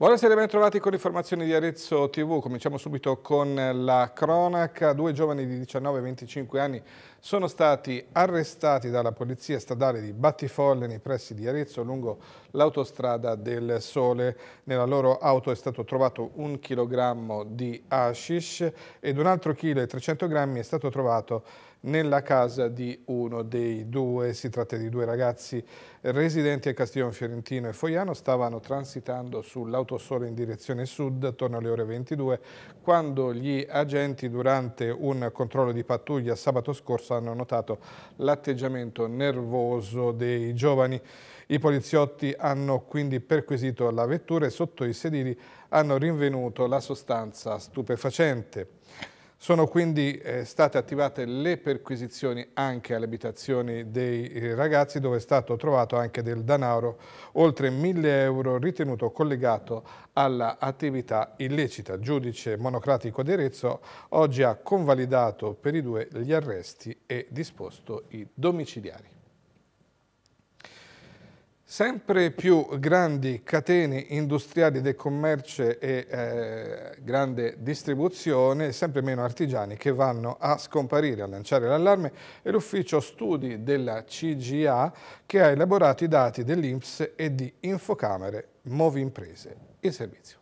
Buonasera ben trovati con informazioni di Arezzo TV. Cominciamo subito con la cronaca. Due giovani di 19 e 25 anni sono stati arrestati dalla polizia stradale di Battifolle nei pressi di Arezzo lungo l'autostrada del Sole. Nella loro auto è stato trovato un chilogrammo di hashish ed un altro chilo e 300 grammi è stato trovato nella casa di uno dei due. Si tratta di due ragazzi residenti a Castiglione Fiorentino e Foiano, stavano transitando sull'autosole in direzione sud attorno alle ore 22 quando gli agenti durante un controllo di pattuglia sabato scorso hanno notato l'atteggiamento nervoso dei giovani. I poliziotti hanno quindi perquisito la vettura e sotto i sedili hanno rinvenuto la sostanza stupefacente. Sono quindi eh, state attivate le perquisizioni anche alle abitazioni dei eh, ragazzi dove è stato trovato anche del danaro, oltre 1000 euro ritenuto collegato all'attività illecita. Il Giudice monocratico di Arezzo oggi ha convalidato per i due gli arresti e disposto i domiciliari. Sempre più grandi catene industriali del commercio e eh, grande distribuzione, sempre meno artigiani che vanno a scomparire, a lanciare l'allarme è l'ufficio studi della CGA che ha elaborato i dati dell'Inps e di Infocamere Movi Imprese. Il servizio.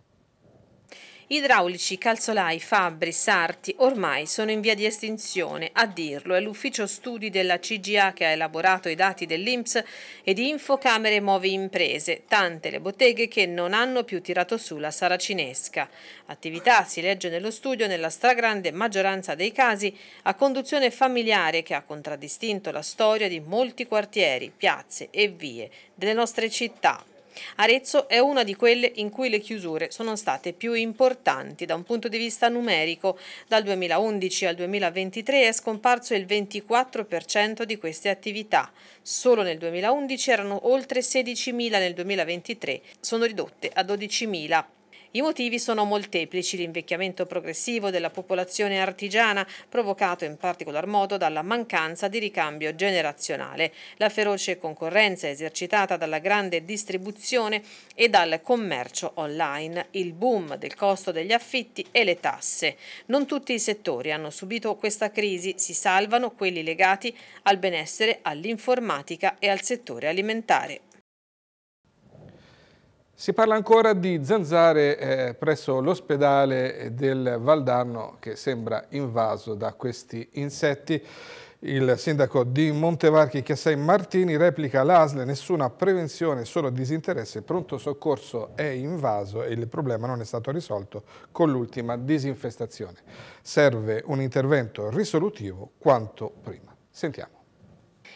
Idraulici, calzolai, fabbri, sarti ormai sono in via di estinzione. A dirlo è l'ufficio studi della CGA che ha elaborato i dati dell'INPS e di Infocamere Movi Imprese, tante le botteghe che non hanno più tirato su la saracinesca. Attività, si legge nello studio, nella stragrande maggioranza dei casi a conduzione familiare che ha contraddistinto la storia di molti quartieri, piazze e vie delle nostre città. Arezzo è una di quelle in cui le chiusure sono state più importanti da un punto di vista numerico. Dal 2011 al 2023 è scomparso il 24% di queste attività. Solo nel 2011 erano oltre 16.000, nel 2023 sono ridotte a 12.000. I motivi sono molteplici, l'invecchiamento progressivo della popolazione artigiana, provocato in particolar modo dalla mancanza di ricambio generazionale, la feroce concorrenza esercitata dalla grande distribuzione e dal commercio online, il boom del costo degli affitti e le tasse. Non tutti i settori hanno subito questa crisi, si salvano quelli legati al benessere, all'informatica e al settore alimentare. Si parla ancora di zanzare eh, presso l'ospedale del Valdarno che sembra invaso da questi insetti. Il sindaco di Montevarchi Chiassai Martini replica l'ASL, nessuna prevenzione, solo disinteresse, pronto soccorso è invaso e il problema non è stato risolto con l'ultima disinfestazione. Serve un intervento risolutivo quanto prima. Sentiamo.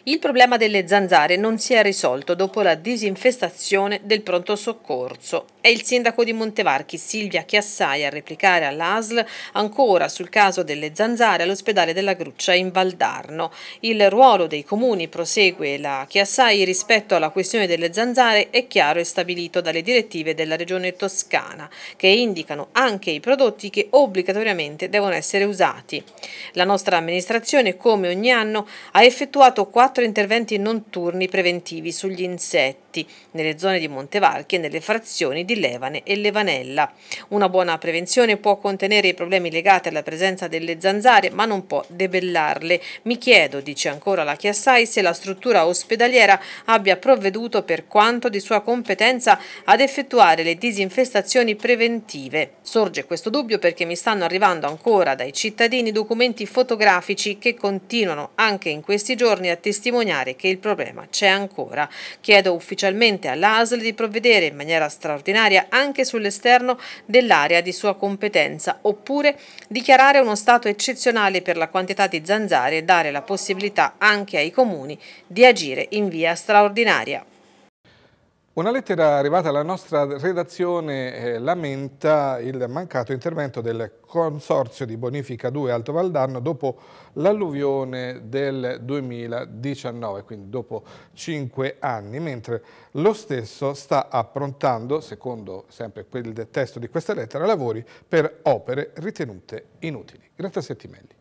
Il problema delle zanzare non si è risolto dopo la disinfestazione del pronto soccorso. È il sindaco di Montevarchi Silvia Chiassai a replicare all'ASL ancora sul caso delle zanzare all'ospedale della Gruccia in Valdarno. Il ruolo dei comuni, prosegue la Chiassai, rispetto alla questione delle zanzare è chiaro e stabilito dalle direttive della regione toscana che indicano anche i prodotti che obbligatoriamente devono essere usati. La nostra amministrazione, come ogni anno, ha effettuato quattro quattro interventi notturni preventivi sugli insetti fatti nelle zone di Montevarchi e nelle frazioni di Levane e Levanella. Una buona prevenzione può contenere i problemi legati alla presenza delle zanzare, ma non può debellarle. Mi chiedo, dice ancora la Chiassai, se la struttura ospedaliera abbia provveduto per quanto di sua competenza ad effettuare le disinfestazioni preventive. Sorge questo dubbio perché mi stanno arrivando ancora dai cittadini documenti fotografici che continuano anche in questi giorni a testimoniare che il problema c'è ancora. Chiedo ufficialmente ufficialmente all'ASL di provvedere in maniera straordinaria anche sull'esterno dell'area di sua competenza oppure dichiarare uno stato eccezionale per la quantità di zanzare e dare la possibilità anche ai comuni di agire in via straordinaria. Una lettera arrivata alla nostra redazione eh, lamenta il mancato intervento del Consorzio di Bonifica 2 Alto Valdarno dopo l'alluvione del 2019, quindi dopo cinque anni, mentre lo stesso sta approntando, secondo sempre quel testo di questa lettera, lavori per opere ritenute inutili. Grazie a Settimelli.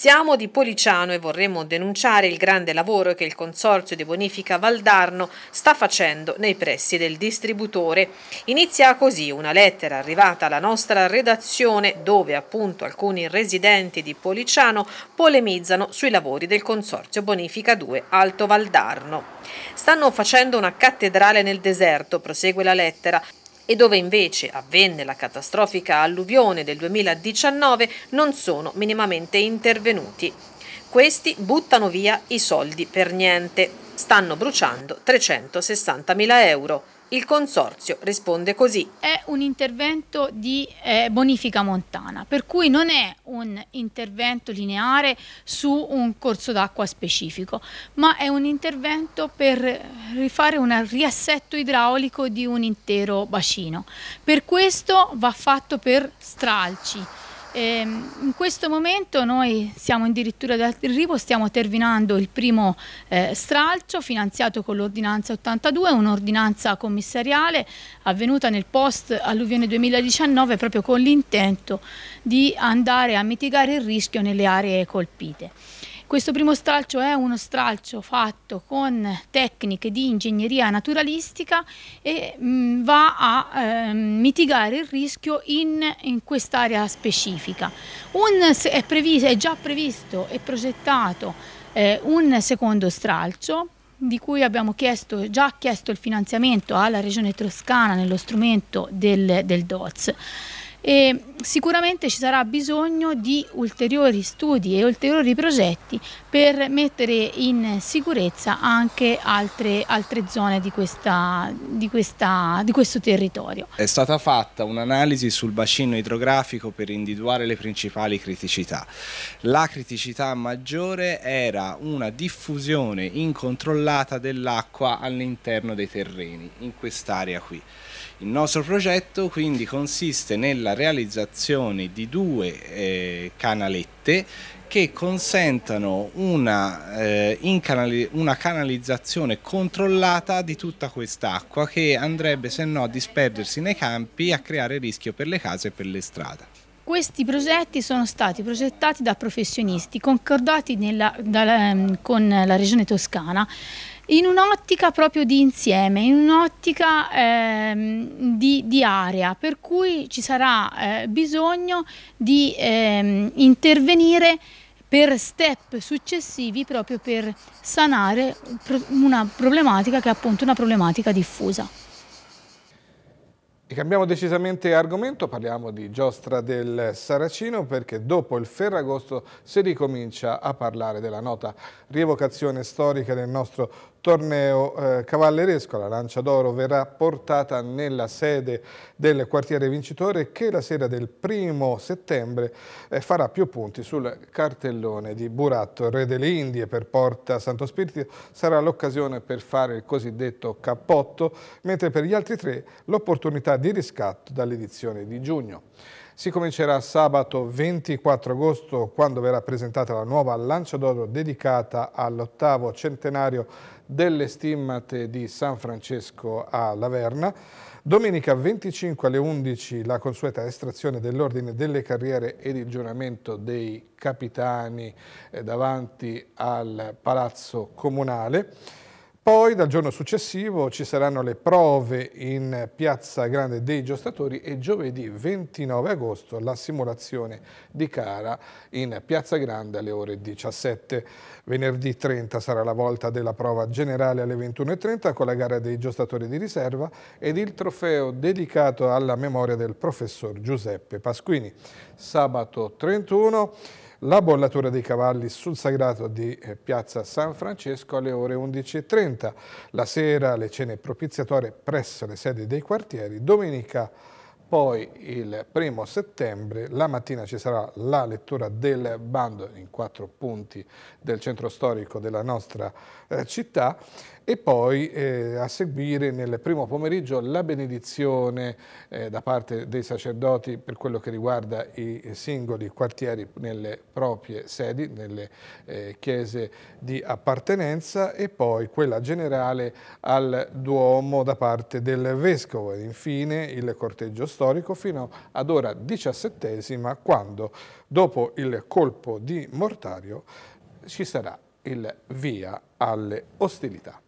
Siamo di Policiano e vorremmo denunciare il grande lavoro che il Consorzio di Bonifica Valdarno sta facendo nei pressi del distributore. Inizia così una lettera arrivata alla nostra redazione dove appunto alcuni residenti di Policiano polemizzano sui lavori del Consorzio Bonifica 2 Alto Valdarno. Stanno facendo una cattedrale nel deserto, prosegue la lettera, e dove invece avvenne la catastrofica alluvione del 2019 non sono minimamente intervenuti. Questi buttano via i soldi per niente, stanno bruciando 360.000 euro. Il consorzio risponde così. È un intervento di eh, bonifica montana, per cui non è un intervento lineare su un corso d'acqua specifico, ma è un intervento per rifare un riassetto idraulico di un intero bacino. Per questo va fatto per stralci eh, in questo momento noi siamo addirittura arrivo, stiamo terminando il primo eh, stralcio finanziato con l'ordinanza 82, un'ordinanza commissariale avvenuta nel post alluvione 2019 proprio con l'intento di andare a mitigare il rischio nelle aree colpite. Questo primo stralcio è uno stralcio fatto con tecniche di ingegneria naturalistica e mh, mm, va a eh, mitigare il rischio in, in quest'area specifica. Un, è, previso, è, già previsto e progettato eh, un secondo stralcio di cui abbiamo chiesto, già chiesto il finanziamento alla Regione Toscana nello strumento del, del DOZ e sicuramente ci sarà bisogno di ulteriori studi e ulteriori progetti per mettere in sicurezza anche altre, altre zone di, questa, di, questa, di questo territorio. È stata fatta un'analisi sul bacino idrografico per individuare le principali criticità. La criticità maggiore era una diffusione incontrollata dell'acqua all'interno dei terreni, in quest'area qui. Il nostro progetto quindi consiste nella realizzazione di due eh, canalette che consentano una, eh, canali una canalizzazione controllata di tutta quest'acqua che andrebbe se no a disperdersi nei campi e a creare rischio per le case e per le strade. Questi progetti sono stati progettati da professionisti concordati nella, da, ehm, con la Regione Toscana in un'ottica proprio di insieme, in un'ottica ehm, di, di, area, per cui ci sarà eh, bisogno di ehm, intervenire per step successivi proprio per sanare una problematica che è appunto una problematica diffusa. E cambiamo decisamente argomento, parliamo di giostra del Saracino perché dopo il Ferragosto si ricomincia a parlare della nota rievocazione storica del nostro torneo eh, cavalleresco. La Lancia d'Oro verrà portata nella sede del quartiere vincitore che la sera del primo settembre eh, farà più punti sul cartellone di Buratto, re delle Indie per Porta Santo Spirito. Sarà l'occasione per fare il cosiddetto cappotto, mentre per gli altri tre l'opportunità di riscatto dall'edizione di giugno. Si comincerà sabato 24 agosto quando verrà presentata la nuova lancia d'oro dedicata all'ottavo centenario delle stimmate di San Francesco a Laverna. Domenica 25 alle 11 la consueta estrazione dell'ordine delle carriere ed il giuramento dei capitani eh, davanti al Palazzo Comunale. Poi dal giorno successivo ci saranno le prove in Piazza Grande dei Giostatori e giovedì 29 agosto la simulazione di Cara in Piazza Grande alle ore 17. Venerdì 30 sarà la volta della prova generale alle 21.30 con la gara dei Giostatori di riserva ed il trofeo dedicato alla memoria del professor Giuseppe Pasquini. Sabato 31 la bollatura dei cavalli sul sagrato di eh, Piazza San Francesco alle ore 11.30. La sera le cene propiziatorie presso le sedi dei quartieri. Domenica poi il primo settembre, la mattina ci sarà la lettura del bando in quattro punti del centro storico della nostra eh, città e poi eh, a seguire nel primo pomeriggio la benedizione eh, da parte dei sacerdoti per quello che riguarda i singoli quartieri nelle proprie sedi, nelle eh, chiese di appartenenza e poi quella generale al Duomo da parte del Vescovo e infine il corteggio storico fino ad ora diciassettesima quando dopo il colpo di mortario ci sarà il via alle ostilità.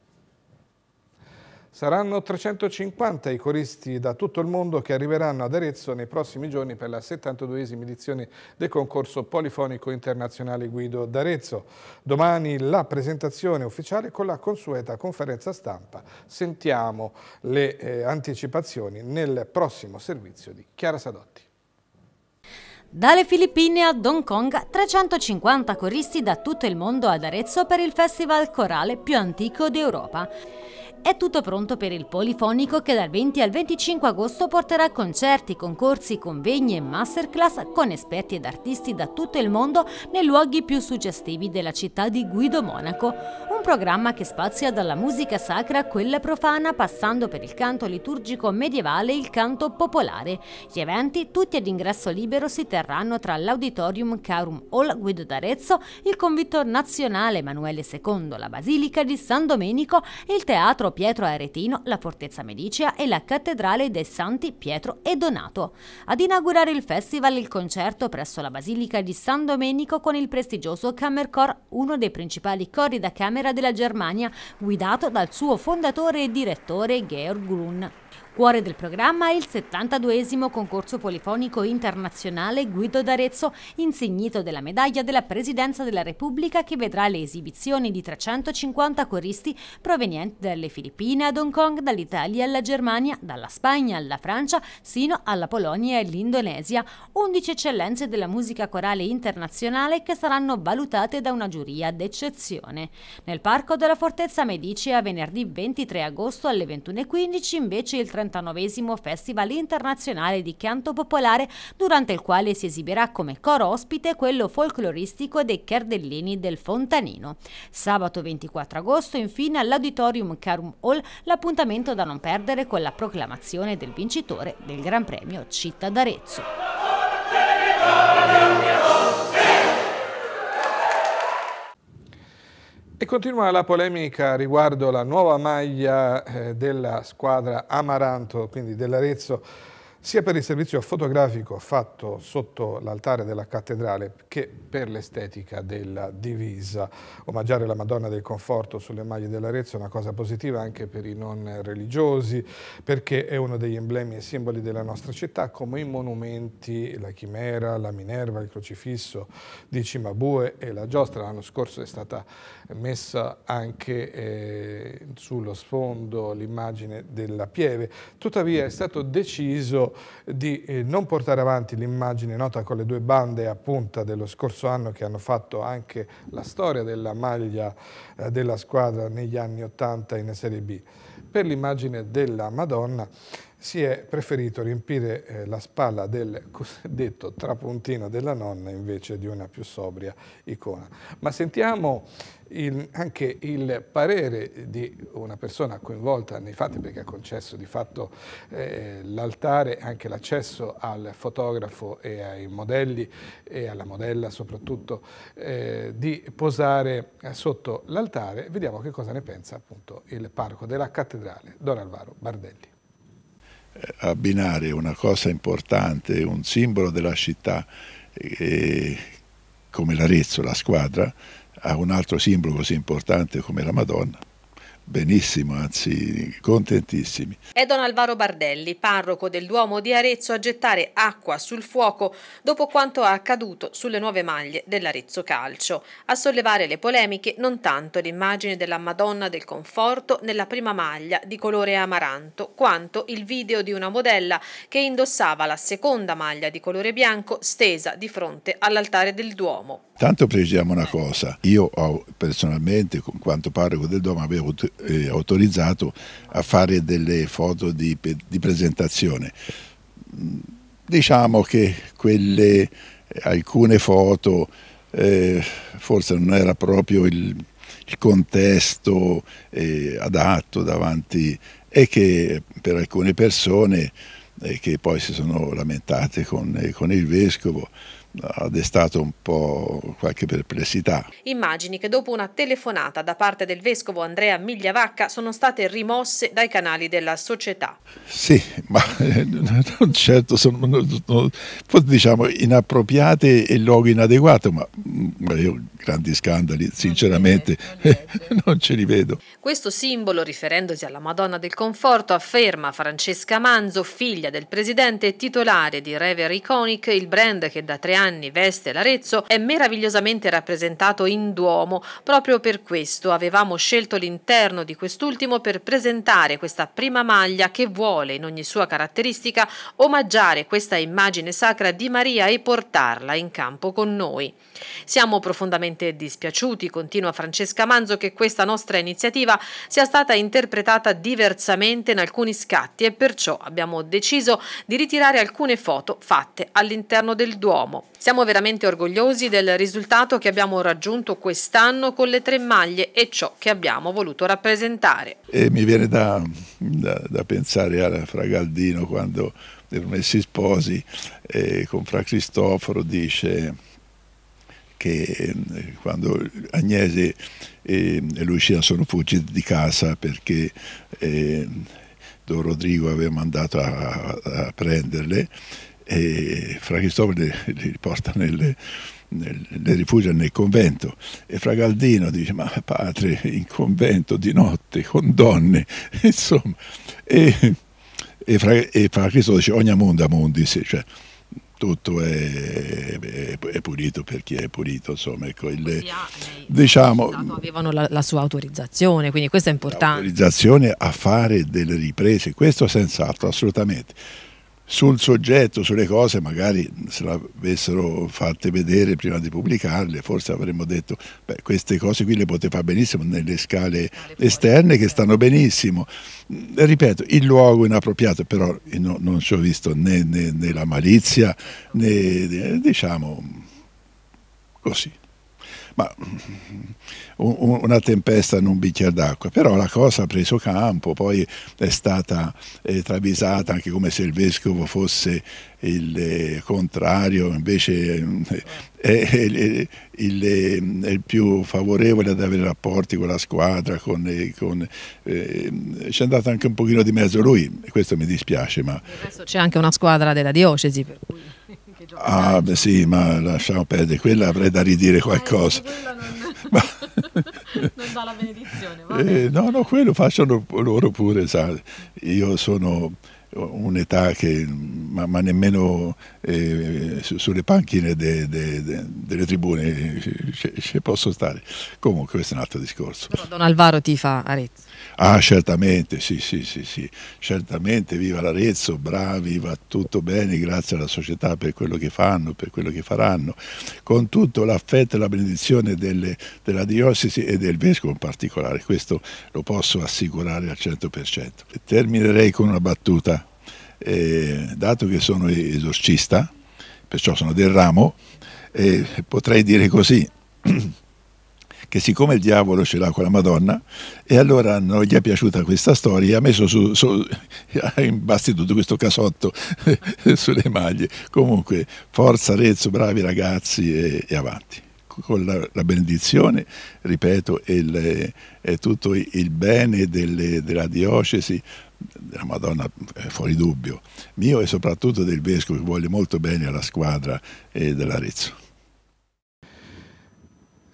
Saranno 350 i coristi da tutto il mondo che arriveranno ad Arezzo nei prossimi giorni per la 72esima edizione del concorso polifonico internazionale Guido d'Arezzo. Domani la presentazione ufficiale con la consueta conferenza stampa. Sentiamo le eh, anticipazioni nel prossimo servizio di Chiara Sadotti. Dalle Filippine a Hong Kong, 350 coristi da tutto il mondo ad Arezzo per il festival corale più antico d'Europa. È tutto pronto per il Polifonico che dal 20 al 25 agosto porterà concerti, concorsi, convegni e masterclass con esperti ed artisti da tutto il mondo nei luoghi più suggestivi della città di Guido Monaco. Un programma che spazia dalla musica sacra a quella profana passando per il canto liturgico medievale e il canto popolare. Gli eventi, tutti ad ingresso libero, si terranno tra l'Auditorium Carum Hall Guido d'Arezzo, il Convitto Nazionale Emanuele II, la Basilica di San Domenico e il Teatro Pietro Aretino, la Fortezza Medicea e la Cattedrale dei Santi Pietro e Donato. Ad inaugurare il festival il concerto presso la Basilica di San Domenico con il prestigioso Kammerchor, uno dei principali cori da camera della Germania, guidato dal suo fondatore e direttore Georg Grun. Cuore del programma è il 72 concorso polifonico internazionale Guido d'Arezzo, insignito della medaglia della Presidenza della Repubblica che vedrà le esibizioni di 350 coristi provenienti dalle Filippine ad Hong Kong, dall'Italia alla Germania, dalla Spagna alla Francia, sino alla Polonia e l'Indonesia. 11 eccellenze della musica corale internazionale che saranno valutate da una giuria d'eccezione. Nel parco della Fortezza Medici a venerdì 23 agosto alle 21.15 invece il 30 39 Festival Internazionale di Canto Popolare, durante il quale si esibirà come coro ospite quello folcloristico dei Cardellini del Fontanino. Sabato 24 agosto, infine, all'Auditorium Carum Hall, l'appuntamento da non perdere con la proclamazione del vincitore del Gran Premio Città d'Arezzo. E continua la polemica riguardo la nuova maglia eh, della squadra Amaranto, quindi dell'Arezzo, sia per il servizio fotografico fatto sotto l'altare della cattedrale che per l'estetica della divisa. Omaggiare la Madonna del Conforto sulle maglie dell'Arezzo è una cosa positiva anche per i non religiosi perché è uno degli emblemi e simboli della nostra città come i monumenti, la chimera, la Minerva, il crocifisso di Cimabue e la giostra. L'anno scorso è stata messa anche eh, sullo sfondo l'immagine della Pieve. Tuttavia è stato deciso di eh, non portare avanti l'immagine nota con le due bande a punta dello scorso anno che hanno fatto anche la storia della maglia eh, della squadra negli anni 80 in Serie B. Per l'immagine della Madonna si è preferito riempire eh, la spalla del cosiddetto trapuntino della nonna invece di una più sobria icona. Ma sentiamo il, anche il parere di una persona coinvolta nei fatti perché ha concesso di fatto eh, l'altare e anche l'accesso al fotografo e ai modelli e alla modella soprattutto eh, di posare eh, sotto l'altare. Vediamo che cosa ne pensa appunto il parco della cattedrale Don Alvaro Bardelli abbinare una cosa importante, un simbolo della città eh, come l'Arezzo, la squadra, a un altro simbolo così importante come la Madonna. Benissimo, anzi contentissimi. È Don Alvaro Bardelli, parroco del Duomo di Arezzo, a gettare acqua sul fuoco dopo quanto è accaduto sulle nuove maglie dell'Arezzo Calcio. A sollevare le polemiche non tanto l'immagine della Madonna del Conforto nella prima maglia di colore amaranto, quanto il video di una modella che indossava la seconda maglia di colore bianco stesa di fronte all'altare del Duomo. Tanto precisiamo una cosa, io ho, personalmente, con quanto parroco del Duomo, avevo eh, autorizzato a fare delle foto di, di presentazione. Diciamo che quelle, alcune foto eh, forse non era proprio il, il contesto eh, adatto davanti e che per alcune persone eh, che poi si sono lamentate con, eh, con il vescovo ha destato un po' qualche perplessità. Immagini che dopo una telefonata da parte del vescovo Andrea Migliavacca sono state rimosse dai canali della società. Sì, ma eh, non certo sono diciamo inappropriate e luogo inadeguato, ma, mm, io grandi scandali sinceramente non, non ce li vedo. Questo simbolo, riferendosi alla Madonna del Conforto, afferma Francesca Manzo, figlia del presidente e titolare di Rever Iconic, il brand che da tre anni anni veste l'Arezzo, è meravigliosamente rappresentato in Duomo. Proprio per questo avevamo scelto l'interno di quest'ultimo per presentare questa prima maglia che vuole, in ogni sua caratteristica, omaggiare questa immagine sacra di Maria e portarla in campo con noi. Siamo profondamente dispiaciuti, continua Francesca Manzo, che questa nostra iniziativa sia stata interpretata diversamente in alcuni scatti e perciò abbiamo deciso di ritirare alcune foto fatte all'interno del Duomo. Siamo veramente orgogliosi del risultato che abbiamo raggiunto quest'anno con le tre maglie e ciò che abbiamo voluto rappresentare. E mi viene da, da, da pensare a Fragaldino quando per Ermessi Sposi eh, con Fra Cristoforo dice che eh, quando Agnese e, e Lucia sono fuggiti di casa perché eh, Don Rodrigo aveva mandato a, a prenderle e Fra Cristoforo li porta nelle, nel, le rifugia nel convento e Fra Galdino dice ma padre in convento di notte con donne insomma e, e, fra, e fra Cristo dice ogni mondo mundis cioè tutto è, è, pulito per chi è pulito insomma ecco il, ah, lei, diciamo avevano la, la, sua autorizzazione quindi questo è importante autorizzazione a fare delle riprese questo senz'altro assolutamente sul soggetto, sulle cose, magari se l'avessero fatte vedere prima di pubblicarle, forse avremmo detto, beh, queste cose qui le poteva benissimo nelle scale esterne che stanno benissimo. Mm, ripeto, il luogo inappropriato, però no, non ci ho visto né, né, né la malizia né eh, diciamo così ma una tempesta in un bicchiere d'acqua, però la cosa ha preso campo, poi è stata eh, travisata anche come se il vescovo fosse il eh, contrario, invece eh, è, il, il, eh, il, più favorevole ad avere rapporti con la squadra, con, eh, con, eh, c'è andato anche un pochino di mezzo lui, questo mi dispiace. Ma... Adesso c'è anche una squadra della diocesi. Per cui qualche giorno. Ah, beh, sì, ma lasciamo perdere, quella avrei da ridire eh, qualcosa. ma... non dà la benedizione. Eh, no, no, quello facciano loro pure, sa. Io sono un'età che ma, ma nemmeno eh, sulle panchine de, de, de, delle tribune ci posso stare. Comunque questo è un altro discorso. Però Don Alvaro ti fa Arezzo. Ah certamente, sì, sì, sì, sì, certamente viva l'Arezzo, bravi, va tutto bene, grazie alla società per quello che fanno, per quello che faranno, con tutto l'affetto e la benedizione delle, della diocesi e del vescovo in particolare, questo lo posso assicurare al 100%. Terminerei con una battuta eh, dato che sono esorcista, perciò sono del ramo, eh, potrei dire così, che siccome il diavolo ce l'ha con la Madonna, e allora non gli è piaciuta questa storia, ha messo su, su ha imbastito questo casotto sulle maglie. Comunque, forza Rezzo, bravi ragazzi e, e avanti con la, la, benedizione, ripeto, e tutto il bene delle, della diocesi della Madonna eh, fuori dubbio, mio e soprattutto del Vescovo che vuole molto bene alla squadra e eh, dell'Arezzo.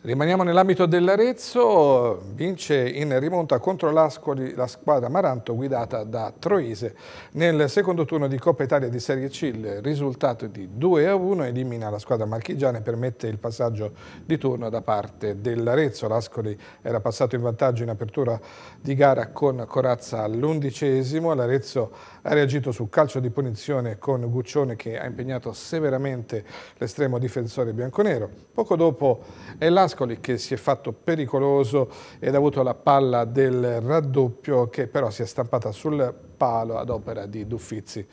Rimaniamo nell'ambito dell'Arezzo, vince in rimonta contro l'Ascoli la squadra Maranto guidata da Troise nel secondo turno di Coppa Italia di Serie C, il risultato di 2 a 1 elimina la squadra marchigiana e permette il passaggio di turno da parte dell'Arezzo. L'Ascoli era passato in vantaggio in apertura di gara con Corazza all'undicesimo, l'Arezzo ha reagito su calcio di punizione con Guccione che ha impegnato severamente l'estremo difensore bianconero. Poco dopo è l'Ascoli Pascoli che si è fatto pericoloso ed ha avuto la palla del raddoppio che però si è stampata sul palo ad opera di Duffizzi.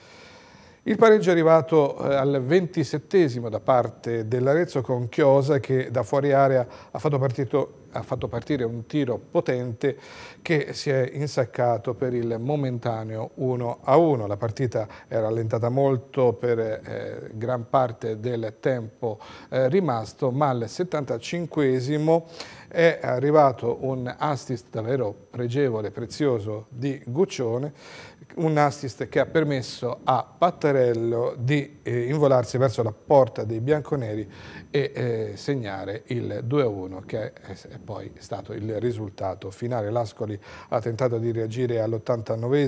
Il pareggio è arrivato eh, al 27 da parte dell'Arezzo con Chiosa che da fuori area ha fatto partito ha fatto partire un tiro potente che si è insaccato per il momentaneo 1-1. La partita è rallentata molto per eh, gran parte del tempo eh, rimasto, ma al 75esimo è arrivato un assist davvero pregevole, prezioso di Guccione, un assist che ha permesso a Pattarello di eh, involarsi verso la porta dei bianconeri e eh, segnare il 2-1 che è, è poi è stato il risultato finale. L'Ascoli ha tentato di reagire all89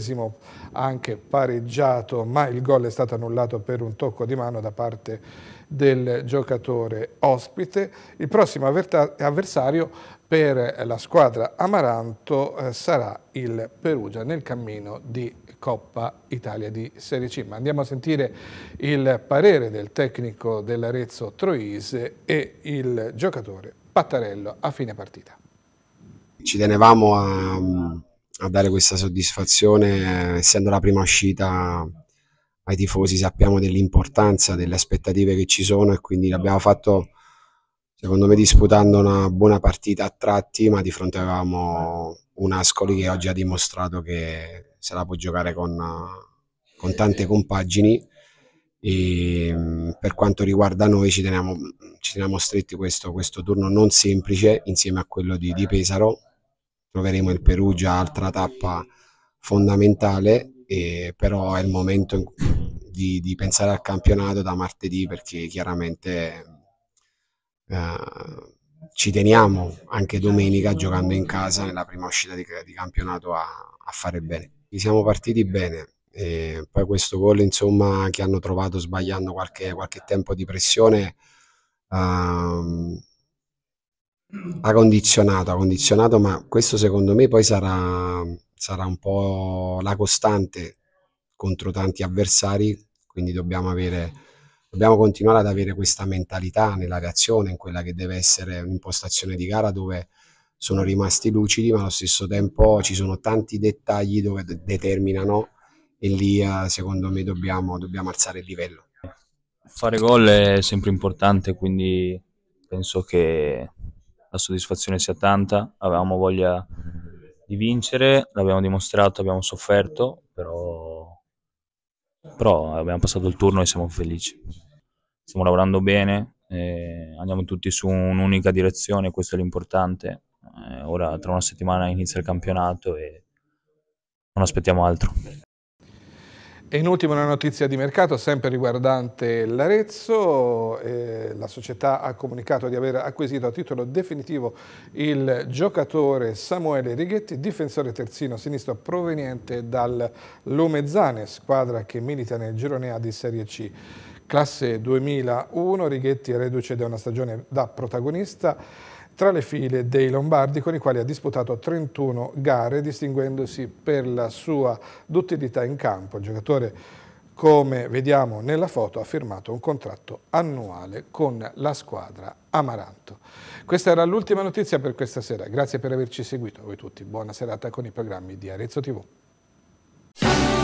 anche pareggiato, ma il gol è stato annullato per un tocco di mano da parte del giocatore ospite. Il prossimo avversario per la squadra Amaranto eh, sarà il Perugia nel cammino di Coppa Italia di Serie C. Ma andiamo a sentire il parere del tecnico dell'Arezzo Troise e il giocatore Pattarello a fine partita. Ci tenevamo a, a dare questa soddisfazione, essendo la prima uscita ai tifosi, sappiamo dell'importanza, delle aspettative che ci sono e quindi l'abbiamo fatto secondo me disputando una buona partita a tratti, ma di fronte avevamo un Ascoli che oggi ha dimostrato che se la può giocare con, con tante eh, compagini e per quanto riguarda noi ci teniamo ci teniamo stretti questo, questo, turno non semplice insieme a quello di, di Pesaro. Troveremo il Perugia, altra tappa fondamentale, e però è il momento di, di, pensare al campionato da martedì perché chiaramente eh, ci teniamo anche domenica giocando in casa nella prima uscita di, di campionato a, a, fare bene. Ci siamo partiti bene, poi questo gol insomma, che hanno trovato sbagliando qualche, qualche tempo di pressione ha, ehm, ha condizionato, ha condizionato, ma questo secondo me poi sarà, sarà un po' la costante contro tanti avversari, quindi dobbiamo avere dobbiamo continuare ad avere questa mentalità nella reazione, in quella che deve essere un'impostazione di gara dove sono rimasti lucidi, ma allo stesso tempo ci sono tanti dettagli dove determinano e lì eh, secondo me dobbiamo, dobbiamo alzare il livello fare gol è sempre importante, quindi penso che la soddisfazione sia tanta. Avevamo voglia di vincere, l'abbiamo dimostrato, abbiamo sofferto, però, però abbiamo passato il turno e siamo felici. Stiamo lavorando bene, eh, andiamo tutti su un'unica direzione, questo è l'importante. Eh, ora tra una settimana inizia il campionato e non aspettiamo altro. E in ultimo una notizia di mercato, sempre riguardante l'Arezzo, eh, la società ha comunicato di aver acquisito a titolo definitivo il giocatore Samuele Righetti, difensore terzino sinistro proveniente dal Lumezzane, squadra che milita nel girone A di Serie C. Classe 2001, Righetti è reduce da una stagione da protagonista, tra le file dei Lombardi con i quali ha disputato 31 gare distinguendosi per la sua duttilità in campo. Il giocatore come vediamo nella foto, ha firmato un contratto annuale con la squadra Amaranto. Questa era l'ultima notizia per questa sera. Grazie per averci seguito. A voi tutti buona serata con i programmi di Arezzo TV.